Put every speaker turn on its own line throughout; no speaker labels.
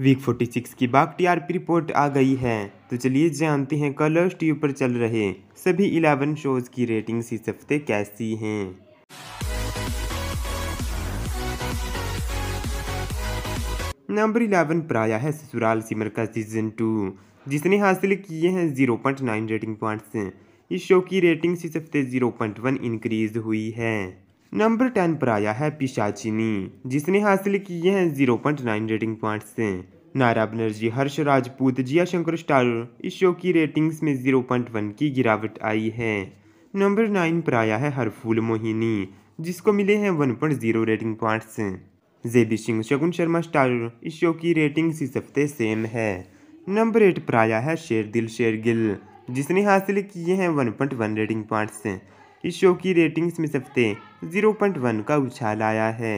week 46 की बाग TRP report आ गई है तो चलिए जानते हैं कलर्स टीवी पर चल रहे सभी इलेवन शोज की रेटिंग्स इस हफ्ते कैसी हैं नंबर इलेवन पर आया है ससुराल सिमर का सीजन टू जिसने हासिल किए हैं zero point nine rating points इस शो की रेटिंग इस हफ्ते जीरो पॉइंट वन इंक्रीज हुई है नंबर टेन पर आया है पिशाचिनी जिसने हासिल किए हैं zero point nine rating point से नारा बनर्जी हर्ष राजपूत जिया शंकर स्टार इस शो की रेटिंग्स में जीरो पॉइंट वन की गिरावट आई है नंबर नाइन पर आया है हरफूल मोहिनी जिसको मिले हैं one point zero rating points JB Singh Shagun Sharma star इस शो की रेटिंग्स इस हफ्ते सेम है नंबर एट पर आया है शेर दिल शेर गिल जिसने हासिल किए हैं one point one rating points इस शो की रेटिंग्स में सबसे 0.1 का उछाल आया है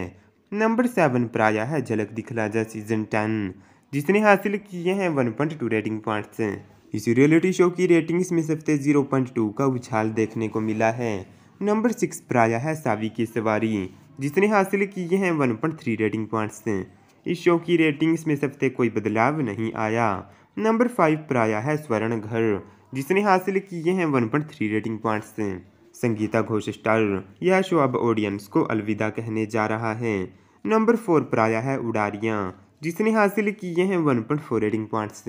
नंबर सेवन पर आया है झलक दिखला जा सीजन टेन जिसने हासिल किए हैं one point two rating points इस रियलिटी शो की रेटिंग्स में सबसे 0.2 का उछाल देखने को मिला है नंबर सिक्स पर आया है सावी की सवारी जिसने हासिल किए हैं थ्री रेटिंग पॉइंट्स इस शो की रेटिंग्स में सबसे कोई बदलाव नहीं आया नंबर फाइव पर आया है स्वर्ण घर जिसने हासिल किए हैं one point three rating points Sangeeta Ghosh star यह शो अब ऑडियंस को अलविदा कहने जा रहा है नंबर फोर पर आया है उड़ारियाँ जिसने हासिल किए हैं one point four rating points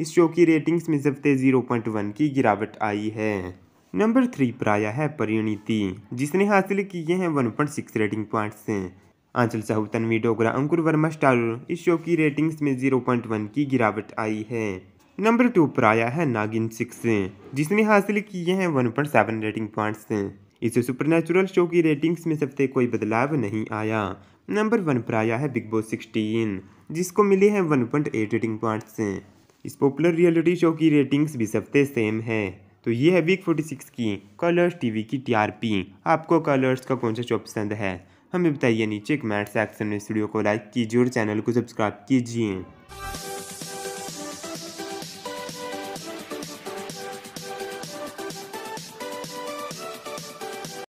इस शो की रेटिंग्स में जबते जीरो पॉइंट वन की गिरावट आई है नंबर थ्री पर आया है परिणीति जिसने हासिल किए हैं one point six rating points Aanchal Sahu Tanvi Dogra Ankur Verma star इस शो की रेटिंग्स में जीरो पॉइंट वन की गिरावट आई है नंबर टू पर आया है नागिन सिक्स जिसने हासिल किए हैं one point seven rating points इस सुपरनेचुरल शो की रेटिंग्स में सबसे कोई बदलाव नहीं आया नंबर वन पर आया है बिग बॉस सिक्सटीन जिसको मिले हैं one point eight rating points इस पॉपुलर रियलिटी शो की रेटिंग्स भी सबसे सेम है तो ये है बिग फोर्टी सिक्स की कलर्स टीवी की टीआरपी आपको कलर्स का कौन सा शो पसंद है हमें बताइए नीचे कमेंट सेक्शन में इस वीडियो को लाइक कीजिए और चैनल को सब्सक्राइब कीजिए